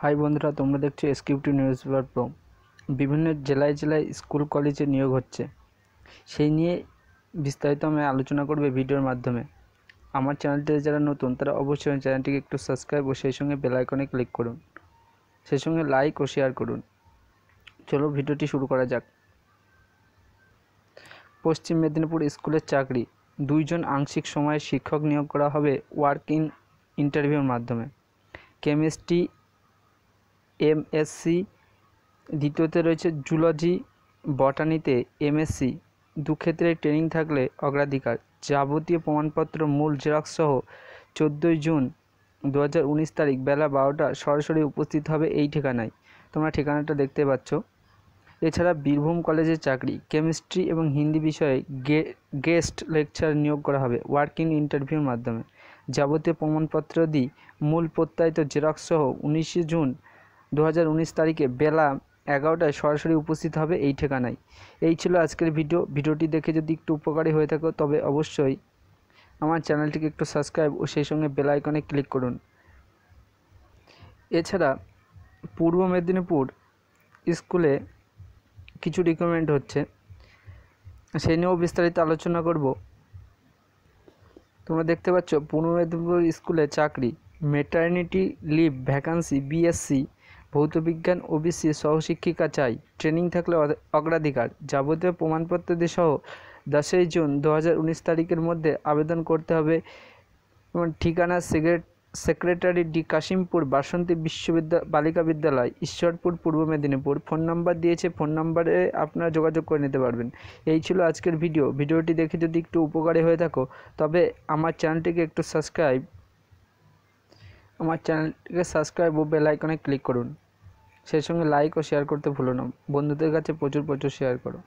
high বন্ধুরা তোমরা দেখছো এসকিউটি নিউজ পেপার প্রো বিভিন্ন জেলায় জেলায় স্কুল কলেজে নিয়োগ হচ্ছে সেই নিয়ে বিস্তারিত আমি আলোচনা করবে ভিডিওর মাধ্যমে আমার চ্যানেলটিতে যারা নতুন তারা অবশ্যই চ্যানেলটিকে একটু সাবস্ক্রাইব ও সেই সঙ্গে বেলাইকনে ক্লিক করুন সেই সঙ্গে লাইক ও শেয়ার করুন চলো ভিডিওটি শুরু করা যাক পশ্চিম মেদিনীপুর স্কুলের চাকরি দুইজন আংশিক সময়ে শিক্ষক নিয়োগ করা হবে ওয়ার্ক ইন ইন্টারভিউর মাধ্যমে কেমিস্ট্রি এমএসসি দ্বিতীয়তে রয়েছে জুলজি বটানিতে এমএসসি দু ক্ষেত্রে ট্রেনিং থাকলে অগ্রাধিকার যাবতীয় প্রমাণপত্র মূল জেরক্স সহ চোদ্দোই জুন দু তারিখ বেলা বারোটা সরাসরি উপস্থিত হবে এই ঠিকানায় তোমরা ঠিকানাটা দেখতে পাচ্ছ এছাড়া বীরভূম কলেজের চাকরি কেমিস্ট্রি এবং হিন্দি বিষয়ে গেস্ট লেকচার নিয়োগ করা হবে ওয়ার্কিং ইন্টারভিউর মাধ্যমে যাবতীয় প্রমাণপত্র দি মূল প্রত্যায়িত জেরক্স সহ উনিশে জুন দু তারিখে বেলা এগারোটায় সরাসরি উপস্থিত হবে এই ঠিকানায় এই ছিল আজকের ভিডিও ভিডিওটি দেখে যদি একটু উপকারী হয়ে থাকো তবে অবশ্যই আমার চ্যানেলটিকে একটু সাবস্ক্রাইব ও সেই সঙ্গে বেল আইকনে ক্লিক করুন এছাড়া পূর্ব মেদিনীপুর স্কুলে কিছু রিকমেন্ড হচ্ছে সে নিয়েও বিস্তারিত আলোচনা করব তোমরা দেখতে পাচ্ছ পূর্ব মেদিনীপুর স্কুলে চাকরি মেটার্নিটি লিভ ভ্যাকান্সি বিএসসি ভৌতবিজ্ঞান বিসি সহশিক্ষিকা চাই ট্রেনিং থাকলে অগ্রাধিকার যাবতীয় প্রমাণপত্র দিয়ে সহ দশই জুন দু তারিখের মধ্যে আবেদন করতে হবে এবং ঠিকানা সিগারেট সেক্রেটারি ডি কাশিমপুর বাসন্তী বিশ্ববিদ্যালয় বালিকা বিদ্যালয় ঈশ্বরপুর পূর্ব মেদিনীপুর ফোন নাম্বার দিয়েছে ফোন নাম্বারে আপনারা যোগাযোগ করে নিতে পারবেন এই ছিল আজকের ভিডিও ভিডিওটি দেখে যদি একটু উপকারী হয়ে থাকো তবে আমার চ্যানেলটিকে একটু সাবস্ক্রাইব আমার চ্যানেলটিকে সাবস্ক্রাইব ও বেলাইকনে ক্লিক করুন সেই সঙ্গে লাইক ও শেয়ার করতে ভুলো না বন্ধুদের কাছে প্রচুর প্রচুর শেয়ার করো